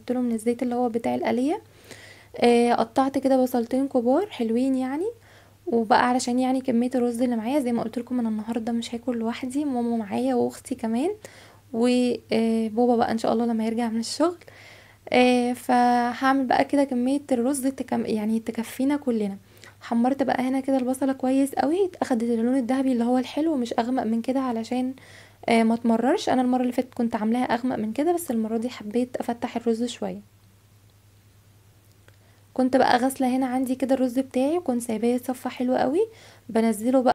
جبت من الزيت اللي هو بتاع القليه آه قطعت كده بصلتين كبار حلوين يعني وبقى علشان يعني كميه الرز اللي معايا زي ما قلت لكم انا النهارده مش هاكل لوحدي ماما معايا واختي كمان وبابا آه، بقى ان شاء الله لما يرجع من الشغل آه فهعمل بقى كده كميه الرز يعني تكفينا كلنا حمرت بقى هنا كده البصله كويس قوي اخدت اللون الذهبي اللي هو الحلو مش اغمق من كده علشان آه ما تمررش انا المره اللي فاتت كنت عاملاها اغمق من كده بس المره دي حبيت افتح الرز شويه كنت بقى غسله هنا عندي كده الرز بتاعي وكنت سايباه يتصفى حلو قوي بنزله بقى